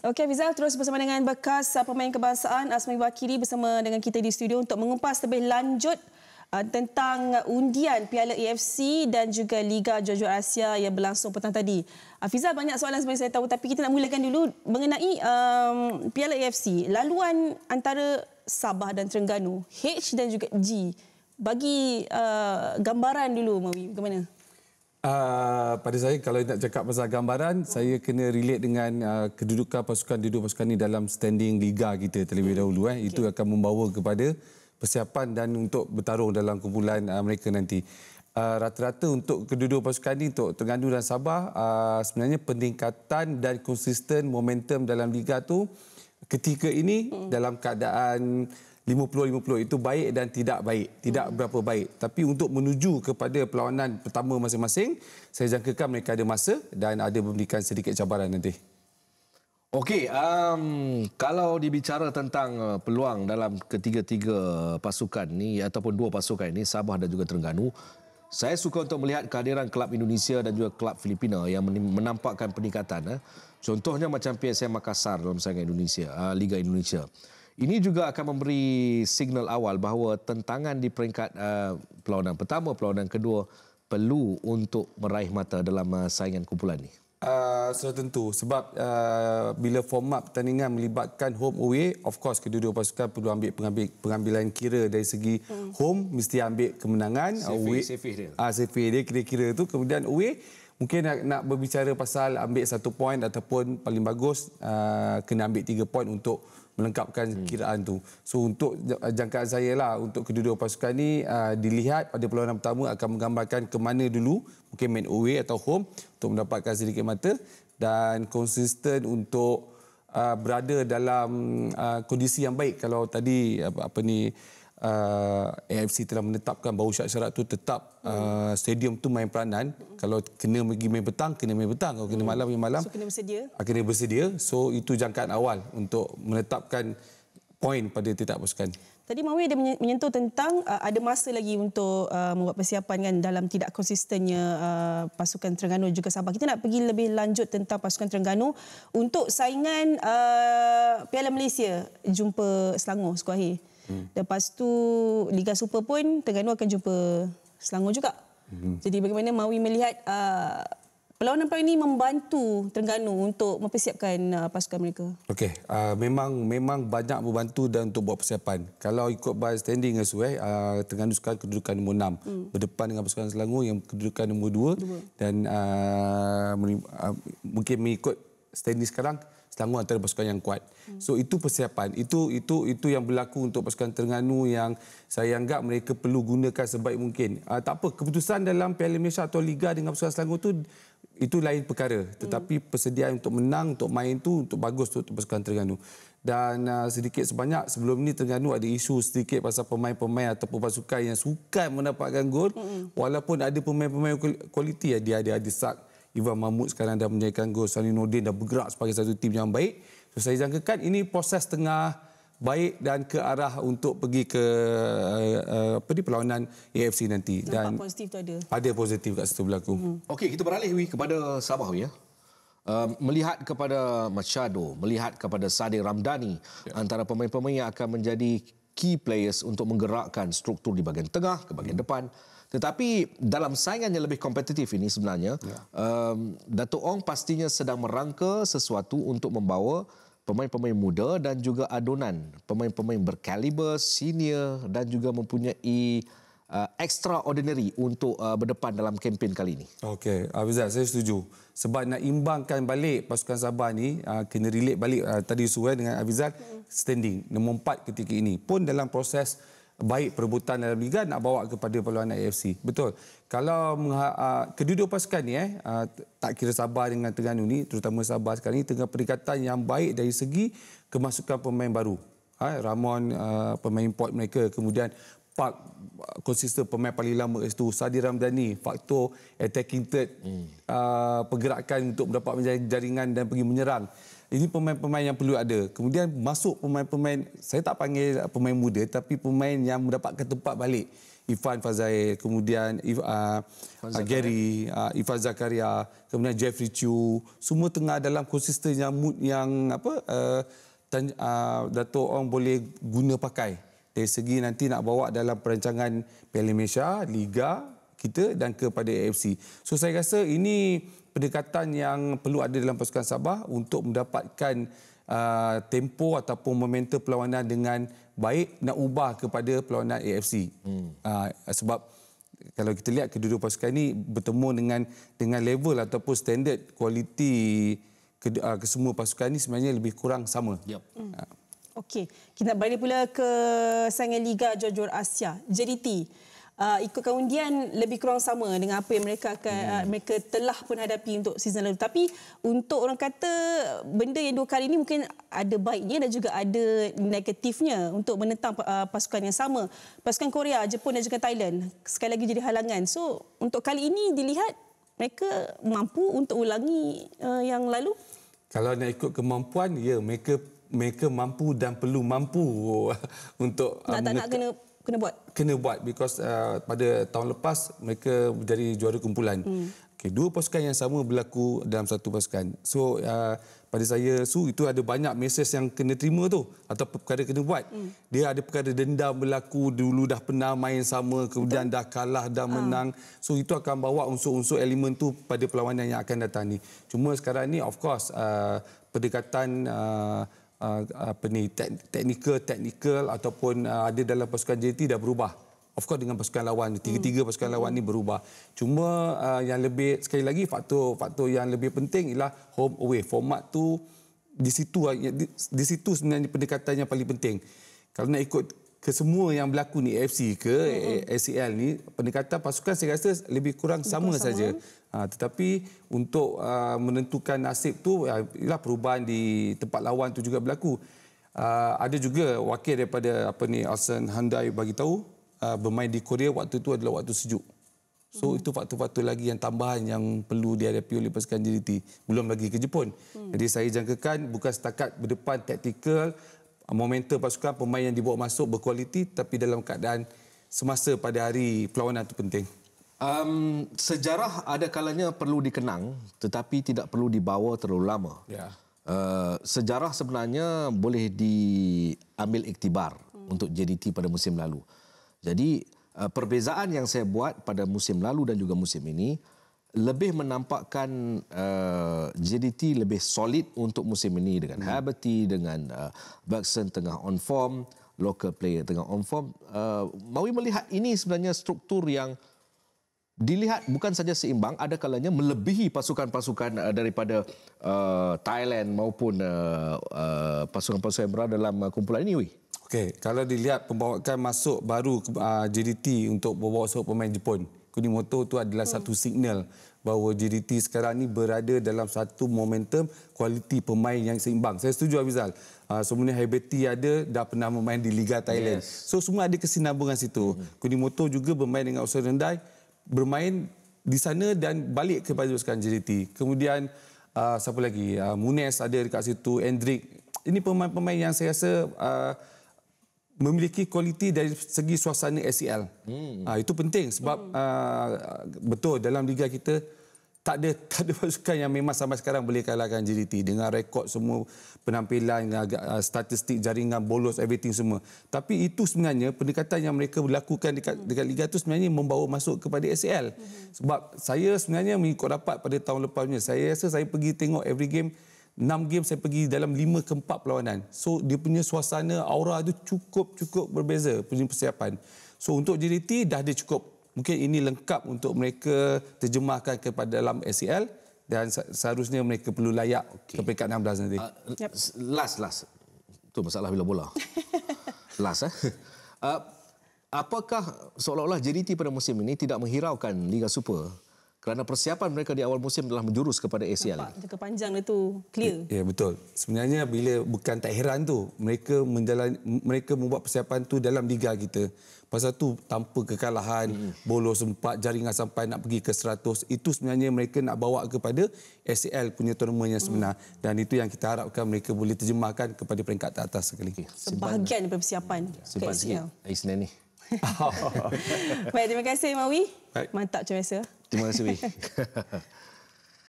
Okey, Fizal terus bersama dengan bekas uh, pemain kebangsaan Asmi Wakili bersama dengan kita di studio untuk mengupas lebih lanjut uh, tentang undian Piala AFC dan juga Liga Jojo Asia yang berlangsung petang tadi. Fizal uh, banyak soalan sebenarnya saya tahu tapi kita nak mulakan dulu mengenai um, Piala AFC. Laluan antara Sabah dan Terengganu, H dan juga G. Bagi uh, gambaran dulu Mawi, bagaimana? Uh, pada saya kalau nak cakap pasal gambaran hmm. saya kena relate dengan uh, kedudukan pasukan dua pasukan ini dalam standing liga kita terlebih hmm. dahulu eh okay. itu akan membawa kepada persiapan dan untuk bertarung dalam kumpulan uh, mereka nanti rata-rata uh, untuk kedudukan pasukan ini untuk Terengganu dan Sabah uh, sebenarnya peningkatan dan konsisten momentum dalam liga tu ketika ini hmm. dalam keadaan 50-50 itu baik dan tidak baik. Tidak hmm. berapa baik. Tapi untuk menuju kepada perlawanan pertama masing-masing, saya jangkakan mereka ada masa dan ada memberikan sedikit cabaran nanti. Okey, um, kalau dibicara tentang uh, peluang dalam ketiga-tiga pasukan ni ataupun dua pasukan ini, Sabah dan juga Terengganu, saya suka untuk melihat kehadiran Kelab Indonesia dan juga Kelab Filipina yang menampakkan peningkatan. Eh. Contohnya macam PSM Makassar dalam saingan Indonesia, uh, Liga Indonesia. Ini juga akan memberi signal awal bahawa tentangan di peringkat uh, eh, perlawanan pertama, perlawanan kedua perlu untuk meraih mata dalam uh, saingan kumpulan ini. Uh, eh, sudah tentu sebab uh, bila format pertandingan melibatkan home away of course kedua-dua pasukan perlu ambil pengambil, pengambilan kira dari segi hmm. home mesti ambil kemenangan safe dia uh, kira-kira tu kemudian away mungkin nak, nak berbicara pasal ambil satu point ataupun paling bagus uh, kena ambil tiga point untuk melengkapkan hmm. kiraan hmm. tu. So untuk eh, jangkaan saya lah untuk kedua-dua pasukan ni uh, dilihat pada perlawanan pertama akan menggambarkan ke mana dulu mungkin main away atau home untuk mendapatkan sedikit mata dan konsisten untuk uh, berada dalam uh, kondisi yang baik kalau tadi apa, apa ni Uh, AFC telah menetapkan bahawa syarat-syarat itu tetap uh, stadium tu main peranan. Kalau kena pergi main petang, kena main petang. Kalau kena malam, main malam. So, kena bersedia. Ah, kena bersedia. So, itu jangkaan awal untuk menetapkan poin pada titik pasukan. Tadi Mawi ada menyentuh tentang uh, ada masa lagi untuk uh, membuat persiapan kan dalam tidak konsistennya uh, pasukan Terengganu juga Sabah. Kita nak pergi lebih lanjut tentang pasukan Terengganu untuk saingan uh, Piala Malaysia jumpa Selangor Sekuahir. Hmm. Lepas tu Liga Super pun Terengganu akan jumpa Selangor juga. Hmm. Jadi bagaimana Mawi melihat uh, perlawanan perlawanan ini membantu Terengganu untuk mempersiapkan uh, pasukan mereka? Okey, uh, memang memang banyak membantu dan untuk buat persiapan. Kalau ikut by standing as well, uh, Terengganu sekarang kedudukan nombor enam, hmm. berdepan dengan pasukan Selangor yang kedudukan nombor dua dan uh, mungkin mengikut standing sekarang Selangor antara pasukan yang kuat. Hmm. So itu persiapan. Itu itu itu yang berlaku untuk pasukan Terengganu yang saya anggap mereka perlu gunakan sebaik mungkin. Uh, tak apa, keputusan dalam Piala Malaysia atau Liga dengan pasukan Selangor tu itu lain perkara. Tetapi hmm. persediaan untuk menang, untuk main tu untuk bagus untuk pasukan Terengganu. Dan uh, sedikit sebanyak sebelum ni Terengganu ada isu sedikit pasal pemain-pemain ataupun pasukan yang sukar mendapatkan gol. Hmm. Walaupun ada pemain-pemain kualiti ya dia ada ada sak Ivan Mahmud sekarang dah menjadikan gol Salih Nordin dah bergerak sebagai satu tim yang baik. So saya jangkakan ini proses tengah baik dan ke arah untuk pergi ke uh, apa ni perlawanan AFC nanti Nampak dan positif ada. Ada positif kat situ berlaku. Hmm. Okey, kita beralih we kepada Sabah ya. Uh, melihat kepada Machado, melihat kepada Sadir Ramdhani, yeah. antara pemain-pemain yang akan menjadi key players untuk menggerakkan struktur di bahagian tengah ke bahagian mm. depan. Tetapi dalam saingan yang lebih kompetitif ini sebenarnya, yeah. um, Datuk Ong pastinya sedang merangka sesuatu untuk membawa pemain-pemain muda dan juga adunan. Pemain-pemain berkaliber, senior dan juga mempunyai Uh, extraordinary untuk uh, berdepan dalam kempen kali ini. Okey, Abizal saya setuju. Sebab nak imbangkan balik pasukan Sabah ni uh, kena relate balik uh, tadi suai dengan Abizal standing nombor 4 ketika ini pun dalam proses baik perebutan dalam liga nak bawa kepada perlawanan AFC. Betul. Kalau uh, kedua-dua pasukan ni eh uh, tak kira Sabah dengan Terengganu ni terutama Sabah sekarang ni tengah peringkatan yang baik dari segi kemasukan pemain baru. Ha, Ramon uh, pemain import mereka kemudian Park konsisten pemain paling lama itu Sadi Ramdhani faktor attacking third hmm. uh, pergerakan untuk mendapat jaringan dan pergi menyerang ini pemain-pemain yang perlu ada. Kemudian masuk pemain-pemain, saya tak panggil pemain muda, tapi pemain yang mendapatkan tempat balik. Ifan Fazail, kemudian uh, Gary, uh, ah, Ifan Zakaria, kemudian Jeffrey Chu. Semua tengah dalam konsisten yang mood yang apa, uh, eh, uh, Dato' Ong boleh guna pakai. Dari segi nanti nak bawa dalam perancangan Piala Liga kita dan kepada AFC. So saya rasa ini pendekatan yang perlu ada dalam pasukan Sabah untuk mendapatkan uh, tempo ataupun momentum perlawanan dengan baik nak ubah kepada perlawanan AFC. Hmm. Uh, sebab kalau kita lihat kedua-dua pasukan ini bertemu dengan dengan level ataupun standard kualiti ke, uh, kesemua pasukan ini sebenarnya lebih kurang sama. Yep. Hmm. Okey, kita balik pula ke sangat Liga Jujur Asia, JDT uh, ikutkan undian lebih kurang sama dengan apa yang mereka akan hmm. uh, mereka telah pun hadapi untuk season lalu tapi untuk orang kata benda yang dua kali ini mungkin ada baiknya dan juga ada negatifnya untuk menentang uh, pasukan yang sama pasukan Korea, Jepun dan juga Thailand sekali lagi jadi halangan so untuk kali ini dilihat mereka mampu untuk ulangi uh, yang lalu kalau nak ikut kemampuan ya mereka mereka mampu dan perlu mampu untuk nak, tak uh, nak kena kena buat. Kena buat because uh, pada tahun lepas mereka jadi juara kumpulan. Hmm. Okay, dua pasukan yang sama berlaku dalam satu pasukan. So uh, pada saya Su itu ada banyak mesej yang kena terima tu atau perkara kena buat. Hmm. Dia ada perkara dendam berlaku dulu dah pernah main sama kemudian Betul. dah kalah dah ha. menang. So itu akan bawa unsur-unsur elemen tu pada perlawanan yang akan datang ni. Cuma sekarang ni of course uh, pendekatan uh, uh, apa ni teknikal teknikal ataupun uh, ada dalam pasukan JT dah berubah. Of course dengan pasukan lawan tiga-tiga pasukan hmm. lawan ni berubah. Cuma uh, yang lebih sekali lagi faktor-faktor yang lebih penting ialah home away format tu di situ di, di situ sebenarnya pendekatan yang paling penting. Kalau nak ikut kesemua yang berlaku ni AFC ke ACL ni pendekatan pasukan saya rasa lebih kurang lebih sama saja. Eh? Ha, tetapi untuk uh, menentukan nasib tu uh, ialah perubahan di tempat lawan tu juga berlaku. Uh, ada juga wakil daripada apa ni Austin Hyundai bagi tahu uh, bermain di Korea waktu tu adalah waktu sejuk. So hmm. itu faktor-faktor lagi yang tambahan yang perlu dihadapi oleh pasukan JDT belum lagi ke Jepun. Hmm. Jadi saya jangkakan bukan setakat berdepan taktikal momentum pasukan pemain yang dibawa masuk berkualiti tapi dalam keadaan semasa pada hari perlawanan itu penting? Um, sejarah ada kalanya perlu dikenang tetapi tidak perlu dibawa terlalu lama. Ya. Uh, sejarah sebenarnya boleh diambil iktibar hmm. untuk JDT pada musim lalu. Jadi uh, perbezaan yang saya buat pada musim lalu dan juga musim ini lebih menampakkan uh, JDT lebih solid untuk musim ini dengan hmm. Haberty, dengan uh, Bergson tengah on form, local player tengah on form. Uh, Mawi melihat ini sebenarnya struktur yang dilihat bukan saja seimbang, ada kalanya melebihi pasukan-pasukan uh, daripada uh, Thailand maupun uh, uh, pasukan-pasukan yang berada dalam uh, kumpulan ini, Wei. Okey, kalau dilihat pembawakan masuk baru uh, JDT untuk membawa masuk pemain Jepun, kuning motor tu adalah hmm. satu signal bahawa JDT sekarang ini berada dalam satu momentum kualiti pemain yang seimbang. Saya setuju Abizal. Uh, ah, semuanya Haibeti ada dah pernah bermain di Liga Thailand. Yes. So semua ada kesinambungan situ. Hmm. Kuning motor juga bermain dengan Usul Rendai bermain di sana dan balik kepada pasukan JDT. Kemudian uh, siapa lagi? Uh, Munes ada dekat situ, Endrick. Ini pemain-pemain yang saya rasa uh, memiliki kualiti dari segi suasana SEL. Hmm. Ha, itu penting sebab hmm. uh, betul dalam liga kita tak ada tak ada pasukan yang memang sampai sekarang boleh kalahkan JDT dengan rekod semua penampilan ah, statistik jaringan bolos everything semua. Tapi itu sebenarnya pendekatan yang mereka lakukan dekat dekat liga itu sebenarnya membawa masuk kepada SEL. Hmm. Sebab saya sebenarnya mengikut rapat pada tahun lepasnya saya rasa saya pergi tengok every game Enam game saya pergi dalam lima ke 4 perlawanan. So dia punya suasana aura itu cukup-cukup berbeza punya persiapan. So untuk JDT dah dia cukup. Mungkin ini lengkap untuk mereka terjemahkan kepada dalam SEL dan seharusnya mereka perlu layak okay. ke peringkat 16 nanti. Uh, yep. Last, last. Itu masalah bila bola. last. Eh? Uh, apakah seolah-olah JDT pada musim ini tidak menghiraukan Liga Super kerana persiapan mereka di awal musim telah menjurus kepada ACL. Nampak jangka panjang itu clear. Ya, ya betul. Sebenarnya bila bukan tak heran tu mereka menjalani mereka membuat persiapan tu dalam liga kita. Pasal tu tanpa kekalahan hmm. bolos sempat jaringan sampai nak pergi ke seratus itu sebenarnya mereka nak bawa kepada ACL punya tournament yang sebenar hmm. dan itu yang kita harapkan mereka boleh terjemahkan kepada peringkat atas sekali lagi. Sebahagian daripada persiapan Simpan ke ACL. Isnin ni. Baik, terima kasih Mawi. Baik. Mantap macam biasa. Terima kasih,